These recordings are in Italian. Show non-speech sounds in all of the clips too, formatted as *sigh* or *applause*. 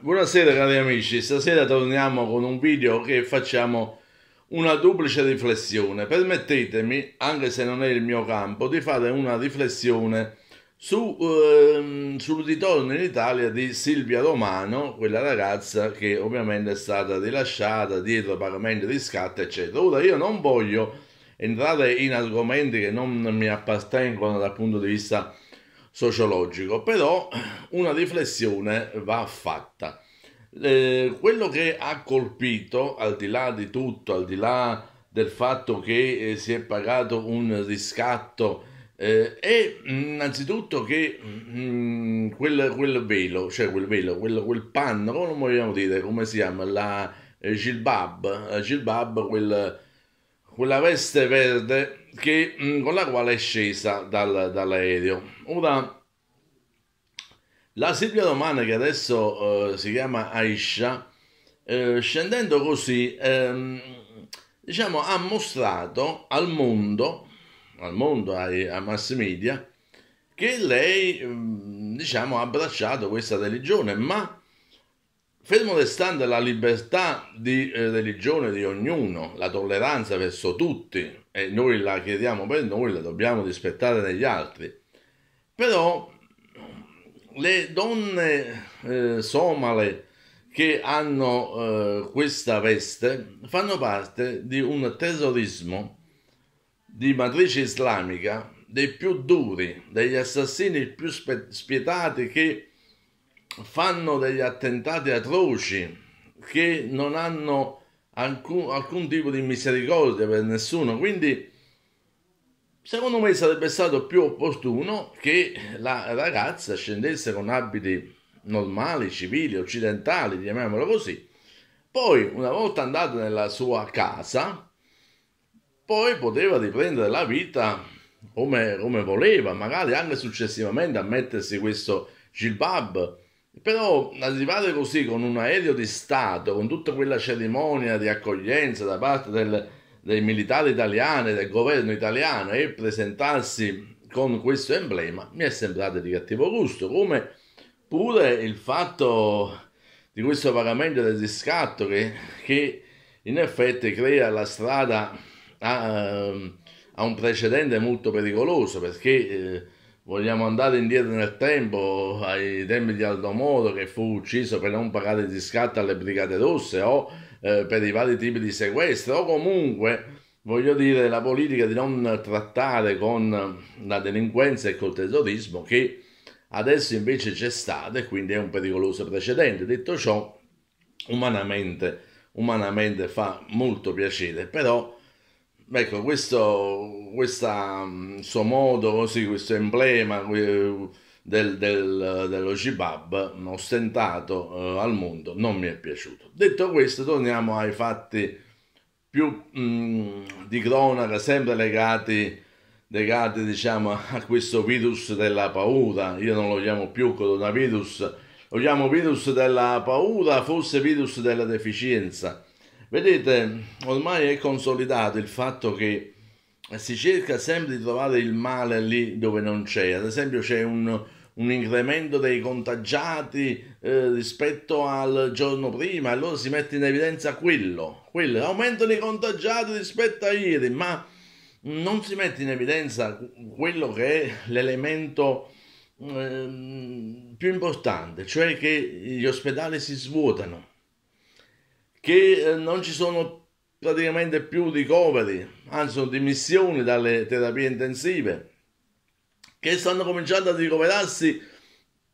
Buonasera cari amici, stasera torniamo con un video che facciamo una duplice riflessione. Permettetemi, anche se non è il mio campo, di fare una riflessione su, eh, sul ritorno in Italia di Silvia Romano, quella ragazza che ovviamente è stata rilasciata dietro pagamenti di scatto, eccetera. Ora io non voglio entrare in argomenti che non mi appartengono dal punto di vista sociologico, però una riflessione va fatta. Eh, quello che ha colpito, al di là di tutto, al di là del fatto che eh, si è pagato un riscatto, eh, è mm, innanzitutto che mh, mm, quel, quel, velo, cioè quel velo, quel, quel panno, come vogliamo dire, come si chiama, la eh, gilbab, la gilbab quel, quella veste verde che, mh, mm, con la quale è scesa dal, dall'aereo. Ora, la Silvia Romana, che adesso eh, si chiama Aisha, eh, scendendo così, ehm, diciamo, ha mostrato al mondo, al mondo, ai, ai mass media, che lei, mm, diciamo, ha abbracciato questa religione, ma fermo restando la libertà di eh, religione di ognuno, la tolleranza verso tutti, e noi la chiediamo per noi, la dobbiamo rispettare negli altri, però le donne eh, somale che hanno eh, questa veste fanno parte di un terrorismo di matrice islamica dei più duri, degli assassini più spietati che fanno degli attentati atroci che non hanno alcun, alcun tipo di misericordia per nessuno. Quindi Secondo me sarebbe stato più opportuno che la ragazza scendesse con abiti normali, civili, occidentali, chiamiamolo così. Poi, una volta andata nella sua casa, poi poteva riprendere la vita come, come voleva, magari anche successivamente a mettersi questo gilbab, Però arrivare così con un aereo di Stato, con tutta quella cerimonia di accoglienza da parte del, dei militari italiani, del governo italiano e presentarsi con questo emblema mi è sembrato di cattivo gusto, come pure il fatto di questo pagamento del riscatto che, che in effetti crea la strada a, ehm, a un precedente molto pericoloso perché eh, vogliamo andare indietro nel tempo ai tempi di Aldo Moro che fu ucciso per non pagare il riscatto alle Brigate Rosse o eh, per i vari tipi di sequestro o comunque voglio dire la politica di non trattare con la delinquenza e col terrorismo che adesso invece c'è stata e quindi è un pericoloso precedente. Detto ciò, umanamente, umanamente fa molto piacere, però ecco questo, questa, mm, suo modo così, questo emblema del, del, dello Jibab ostentato eh, al mondo non mi è piaciuto. Detto questo, torniamo ai fatti più mh, mm, di cronaca, sempre legati, legati diciamo, a questo virus della paura. Io non lo chiamo più coronavirus, lo chiamo virus della paura, forse virus della deficienza. Vedete, ormai è consolidato il fatto che si cerca sempre di trovare il male lì dove non c'è. Ad esempio c'è un, un incremento dei contagiati eh, rispetto al giorno prima, allora si mette in evidenza quello, quello. aumentano i contagiati rispetto a ieri, ma non si mette in evidenza quello che è l'elemento eh, più importante, cioè che gli ospedali si svuotano, che eh, non ci sono praticamente più ricoveri, anzi sono dimissioni dalle terapie intensive che stanno cominciando a ricoverarsi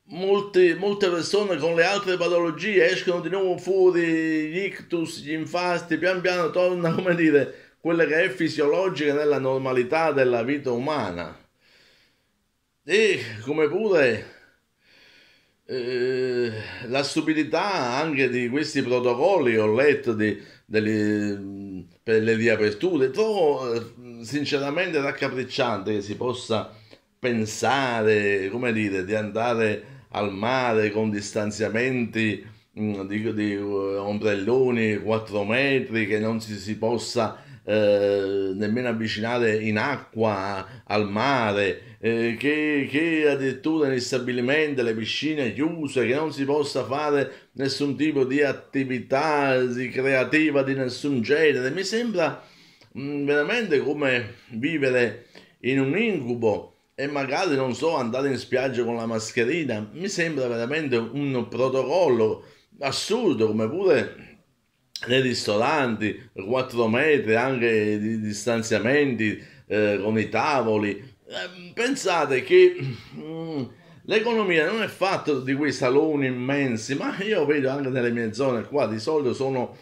molte, molte persone con le altre patologie, escono di nuovo fuori gli ictus, gli infasti, pian piano torna, *laughs* come dire, quella che è fisiologica nella normalità della vita umana. E come pure eh, la stupidità anche di questi protocolli, ho letto di, degli, per le riaperture, trovo eh, sinceramente raccapricciante che si possa pensare, come dire, di andare al mare con distanziamenti mm, di, di eh, ombrelloni 4 metri, che non si, si possa eh, nemmeno avvicinare in acqua eh, al mare, eh, che, che, addirittura negli stabilimenti, le piscine chiuse, che non si possa fare nessun tipo di attività di creativa di nessun genere. Mi sembra mh, mm, veramente come vivere in un incubo e magari, non so, andare in spiaggia con la mascherina, mi sembra veramente un protocollo assurdo, come pure nei ristoranti, 4 metri, anche di distanziamenti eh, con i tavoli. Ehm, pensate che mm, l'economia non è fatta di quei saloni immensi, ma io vedo anche nelle mie zone qua, di solito sono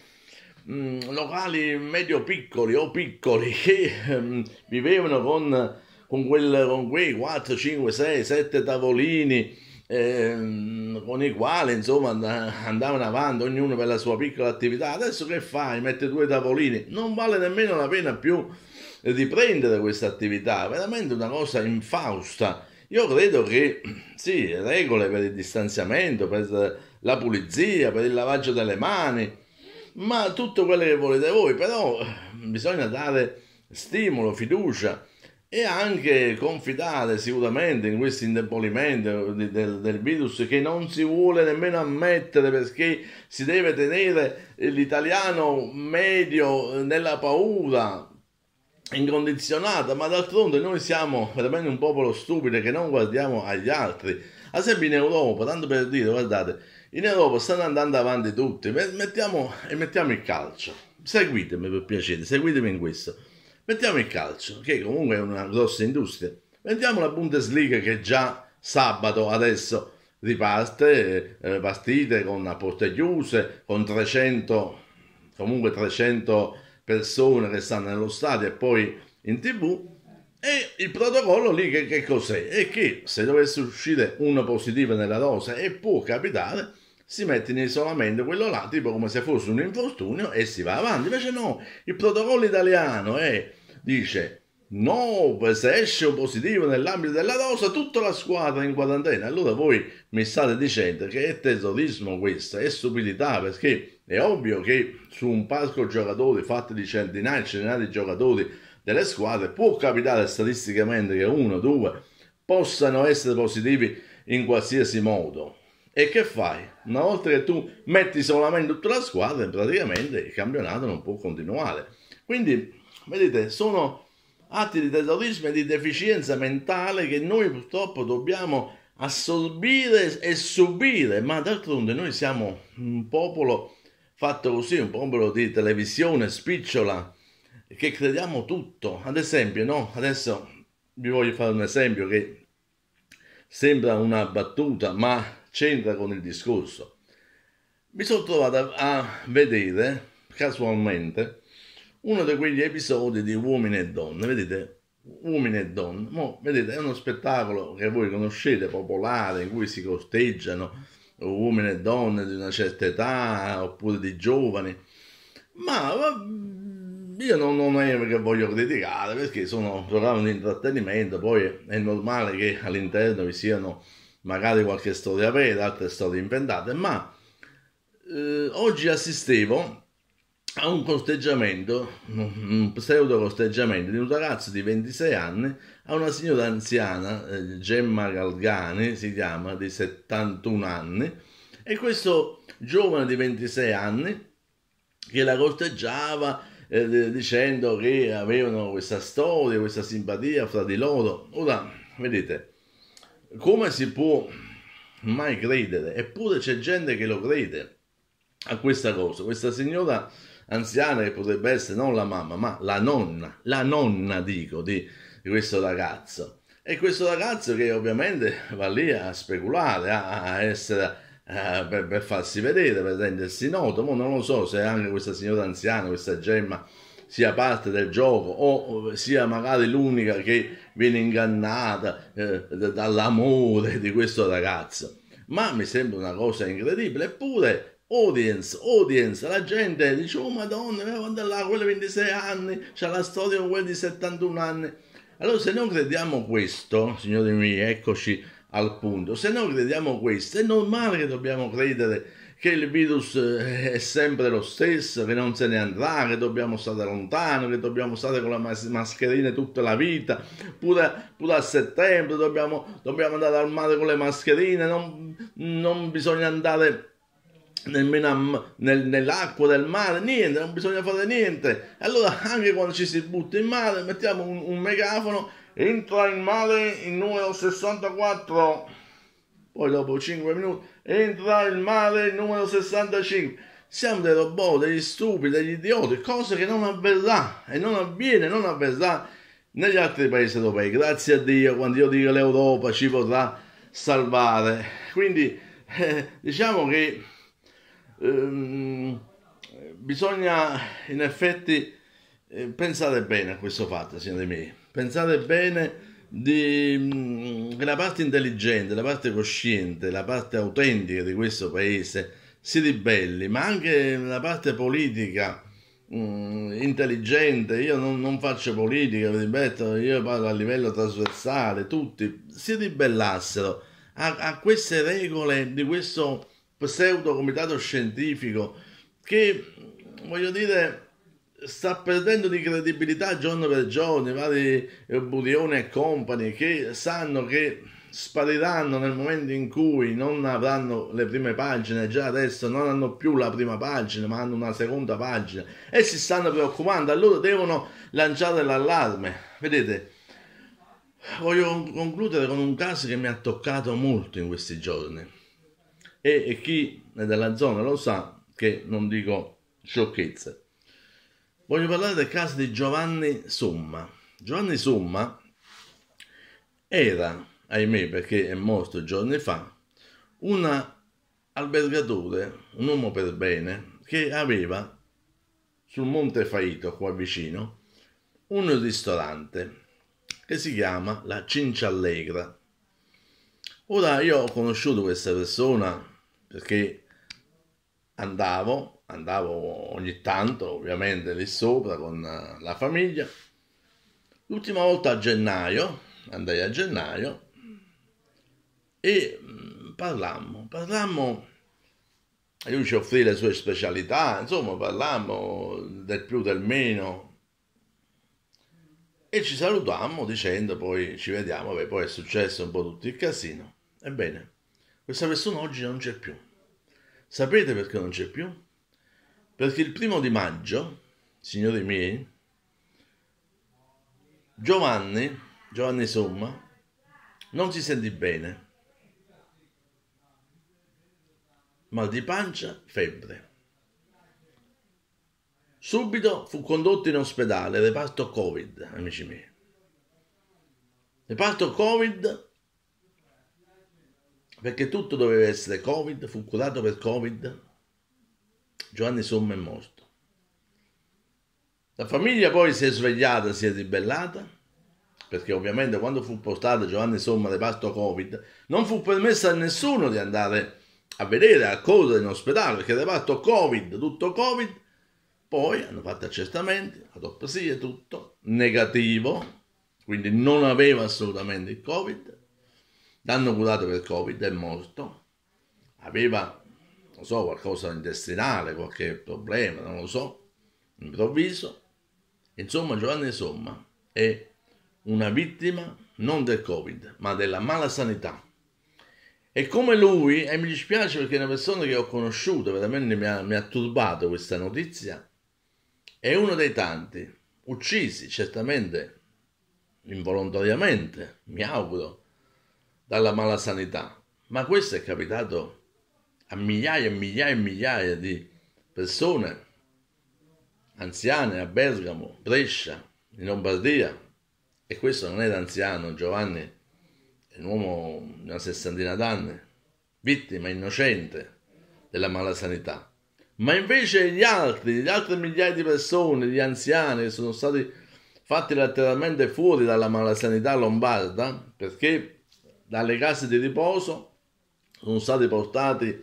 mm, locali medio piccoli o piccoli *laughs* che mm, vivevano con con, quel, con quei 4, 5, 6, 7 tavolini ehm, con i quali insomma andavano avanti ognuno per la sua piccola attività. Adesso che fai? Mette due tavolini, non vale nemmeno la pena più di prendere questa attività, veramente una cosa infausta. Io credo che sì, regole per il distanziamento, per la pulizia, per il lavaggio delle mani, ma tutto quello che volete voi, però eh, bisogna dare stimolo, fiducia e anche confidare sicuramente in questo indebolimento del, del, virus che non si vuole nemmeno ammettere perché si deve tenere l'italiano medio nella paura incondizionata, ma d'altronde noi siamo veramente un popolo stupido che non guardiamo agli altri. Ad esempio in Europa, tanto per dire, guardate, in Europa stanno andando avanti tutti, mettiamo, e mettiamo il calcio. Seguitemi per piacere, seguitemi in questo Mettiamo il calcio, che comunque è una grossa industria. Mettiamo la Bundesliga che già sabato adesso riparte, eh, partite con a porte chiuse, con 300, comunque 300 persone che stanno nello stadio e poi in tv. E il protocollo lì che, che cos'è? È che se dovesse uscire una positiva nella rosa, e può capitare, si mette in isolamento quello là, tipo come se fosse un infortunio e si va avanti. Invece no, il protocollo italiano è, dice no, se esce un positivo nell'ambito della dose, tutta la squadra in quarantena. Allora voi mi state dicendo che è terrorismo questo, è stupidità, perché è ovvio che su un parco giocatori fatti di centinaia e centinaia di giocatori delle squadre può capitare statisticamente che uno o due possano essere positivi in qualsiasi modo e che fai? Una volta che tu metti solamente tutta la squadra, praticamente il campionato non può continuare. Quindi, vedete, sono atti di terrorismo e di deficienza mentale che noi purtroppo dobbiamo assorbire e subire, ma d'altronde noi siamo un popolo fatto così, un popolo di televisione spicciola, che crediamo tutto. Ad esempio, no? Adesso vi voglio fare un esempio che sembra una battuta, ma c'entra con il discorso. Mi sono trovato a vedere casualmente uno di quegli episodi di Uomini e Donne, vedete? Uomini e Donne, Mo, vedete, è uno spettacolo che voi conoscete, popolare, in cui si corteggiano uomini e donne di una certa età oppure di giovani, ma io non, non è che voglio criticare perché sono programmi di intrattenimento, poi è normale che all'interno vi siano magari qualche storia vera, altre storie inventate, ma eh, oggi assistevo a un corteggiamento, un pseudo costeggiamento di un ragazzo di 26 anni a una signora anziana, eh, Gemma Galgani si chiama, di 71 anni, e questo giovane di 26 anni che la corteggiava eh, dicendo che avevano questa storia, questa simpatia fra di loro. Ora, vedete, come si può mai credere? Eppure c'è gente che lo crede a questa cosa. Questa signora anziana che potrebbe essere non la mamma, ma la nonna, la nonna dico, di, di questo ragazzo. E questo ragazzo che ovviamente va lì a speculare, a, essere, a, eh, per, per, farsi vedere, per rendersi noto, ma non lo so se anche questa signora anziana, questa gemma, sia parte del gioco o sia magari l'unica che viene ingannata eh, dall'amore di questo ragazzo. Ma mi sembra una cosa incredibile, eppure audience, audience, la gente dice oh madonna, guarda là, quello di 26 anni, c'ha la storia con quello di 71 anni. Allora se non crediamo questo, signori miei, eccoci al punto, se non crediamo questo, è normale che dobbiamo credere che il virus eh, è sempre lo stesso, che non se ne andrà, che dobbiamo stare lontano, che dobbiamo stare con le mas- mascherine tutta la vita, pure, pure a settembre dobbiamo, dobbiamo, andare al mare con le mascherine, non, non bisogna andare nemmeno a, nel, nell'acqua del mare, niente, non bisogna fare niente. Allora anche quando ci si butta in mare mettiamo un, un megafono, entra in mare il numero 64. Poi dopo 5 minuti entra il mare numero 65. Siamo dei robot, degli stupidi, degli idioti, cosa che non avverrà e non avviene, non avverrà negli altri paesi europei. Grazie a Dio, quando io dico l'Europa ci potrà salvare. Quindi eh, diciamo che ehm, bisogna in effetti eh, pensare bene a questo fatto, signori miei. Pensate bene di, mm, che la parte intelligente, la parte cosciente, la parte autentica di questo paese si ribelli, ma anche la parte politica mh, mm, intelligente, io non, non, faccio politica, vi ripeto, io parlo a livello trasversale, tutti si ribellassero a, a queste regole di questo pseudo comitato scientifico che voglio dire sta perdendo di credibilità giorno per giorno, i vari eh, Burione e compagni che sanno che spariranno nel momento in cui non avranno le prime pagine, già adesso non hanno più la prima pagina, ma hanno una seconda pagina e si stanno preoccupando, allora devono lanciare l'allarme. Vedete, voglio concludere con un caso che mi ha toccato molto in questi giorni e, e chi è della zona lo sa che non dico sciocchezze. Voglio parlare del caso di Giovanni Somma. Giovanni Somma era, ahimè perché è morto giorni fa, un albergatore, un uomo per bene, che aveva sul Monte Faito, qua vicino, un ristorante che si chiama la Cincia Allegra. Ora io ho conosciuto questa persona perché andavo, andavo ogni tanto ovviamente lì sopra con eh, la famiglia. L'ultima volta a gennaio, andai a gennaio e mm, parlammo, parlammo, lui ci offrì le sue specialità, insomma parlammo del più del meno e ci salutammo dicendo poi ci vediamo, beh, poi è successo un po' tutto il casino. Ebbene, questa persona oggi non c'è più. Sapete perché non c'è più? Perché il primo di maggio, signori miei, Giovanni, Giovanni Somma, non si sentì bene. Mal di pancia, febbre. Subito fu condotto in ospedale, reparto Covid, amici miei. Reparto Covid perché tutto doveva essere Covid, fu curato per Covid, Giovanni Somma è morto. La famiglia poi si è svegliata, si è ribellata, perché ovviamente quando fu portato Giovanni Somma al reparto Covid, non fu permesso a nessuno di andare a vedere, a correre in ospedale, perché il reparto Covid, tutto Covid, poi hanno fatto accertamenti, autopsie, tutto, negativo, quindi non aveva assolutamente il Covid, l'hanno curato per covid, è morto, aveva, non so, qualcosa di intestinale, qualche problema, non lo so, improvviso. Insomma, Giovanni Somma è una vittima non del covid, ma della mala sanità. E come lui, e mi dispiace perché una persona che ho conosciuto, veramente mi ha, mi ha turbato questa notizia, è uno dei tanti uccisi, certamente involontariamente, mi auguro, dalla malasanità. Ma questo è capitato a migliaia e migliaia e migliaia di persone anziane a Bergamo, Brescia, in Lombardia. E questo non era anziano, Giovanni è un uomo di una sessantina d'anni, vittima innocente della malasanità. Ma invece gli altri, gli altre migliaia di persone, gli anziani che sono stati fatti letteralmente fuori dalla malasanità lombarda, perché dalle case di riposo sono stati portati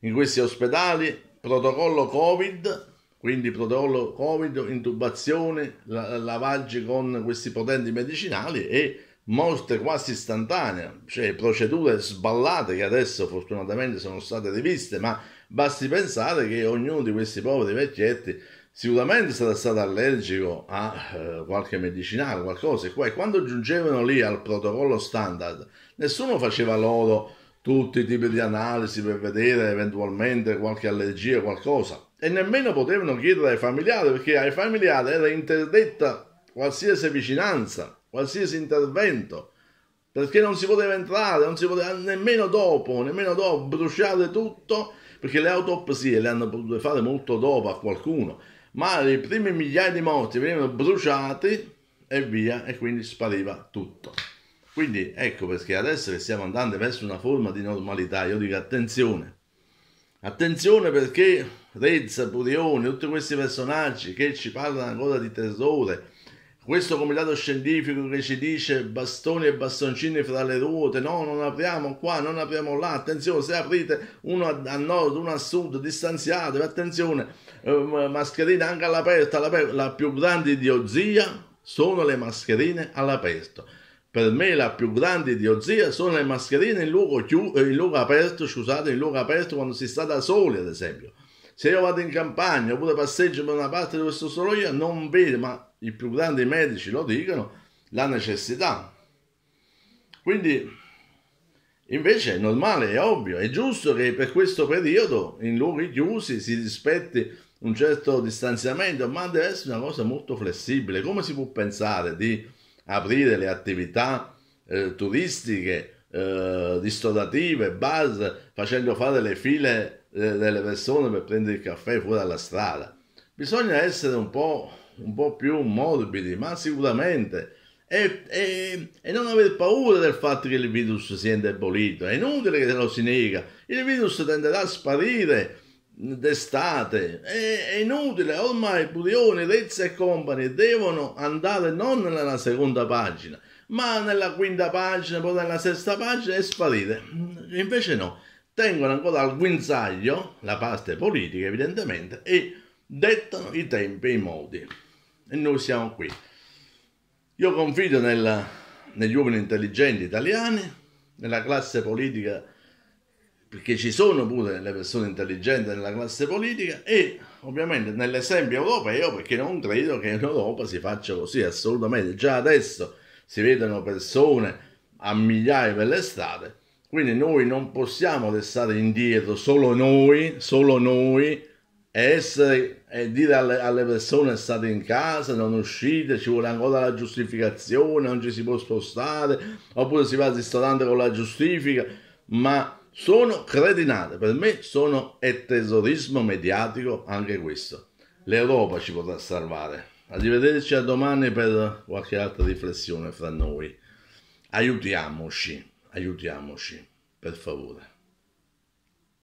in questi ospedali protocollo covid quindi protocollo covid intubazione lavaggi con questi potenti medicinali e morte quasi istantanea cioè procedure sballate che adesso fortunatamente sono state riviste ma basti pensare che ognuno di questi poveri vecchietti sicuramente sarà stato allergico a eh, qualche medicinale, qualcosa. E, poi quando giungevano lì al protocollo standard, nessuno faceva loro tutti i tipi di analisi per vedere eventualmente qualche allergia, qualcosa. E nemmeno potevano chiedere ai familiari, perché ai familiari era interdetta qualsiasi vicinanza, qualsiasi intervento, perché non si poteva entrare, non si poteva, nemmeno dopo, nemmeno dopo, bruciare tutto, perché le autopsie le hanno potute fare molto dopo a qualcuno ma le prime migliaia di morti venivano bruciati e via e quindi spariva tutto. Quindi ecco perché adesso che stiamo andando verso una forma di normalità, io dico attenzione, attenzione perché Rezza, Burioni, tutti questi personaggi che ci parlano ancora di terrore, questo comitato scientifico che ci dice bastoni e bastoncini fra le ruote, no, non apriamo qua, non apriamo là, attenzione, se aprite uno a nord, uno a sud, distanziatevi, attenzione, ehm, mascherine anche all'aperto, all'aperto, la più grande idiozia sono le mascherine all'aperto. Per me la più grande idiozia sono le mascherine in luogo, chiu- in luogo aperto, scusate, in luogo aperto quando si sta da soli, ad esempio se io vado in campagna oppure passeggio per una parte di questo solo io, non vedo, ma i più grandi medici lo dicono, la necessità. Quindi invece è normale, è ovvio, è giusto che per questo periodo in luoghi chiusi si rispetti un certo distanziamento, ma deve essere una cosa molto flessibile. Come si può pensare di aprire le attività eh, turistiche, eh, ristorative, bar, facendo fare le file delle persone per prendere il caffè fuori dalla strada. Bisogna essere un po', un po più morbidi, ma sicuramente, e, e, e, non aver paura del fatto che il virus sia indebolito. È inutile che te lo si nega. Il virus tenderà a sparire d'estate. È, è inutile, ormai Burioni, Rezza e compagni devono andare non nella seconda pagina, ma nella quinta pagina, poi nella sesta pagina e sparire. Invece no tengono ancora al guinzaglio la parte politica evidentemente e dettano i tempi e i modi. E noi siamo qui. Io confido nel, negli uomini intelligenti italiani, nella classe politica, perché ci sono pure le persone intelligenti nella classe politica e ovviamente nell'esempio europeo, perché non credo che in Europa si faccia così assolutamente. Già adesso si vedono persone a migliaia per le strade quindi noi non possiamo restare indietro, solo noi, solo noi, e, essere, e dire alle, alle, persone state in casa, non uscite, ci vuole ancora la giustificazione, non ci si può spostare, oppure si va al ristorante con la giustifica, ma sono cretinate, per me sono è mediatico anche questo. L'Europa ci potrà salvare. Arrivederci a domani per qualche altra riflessione fra noi. Aiutiamoci. Aiutiamoci, per favore.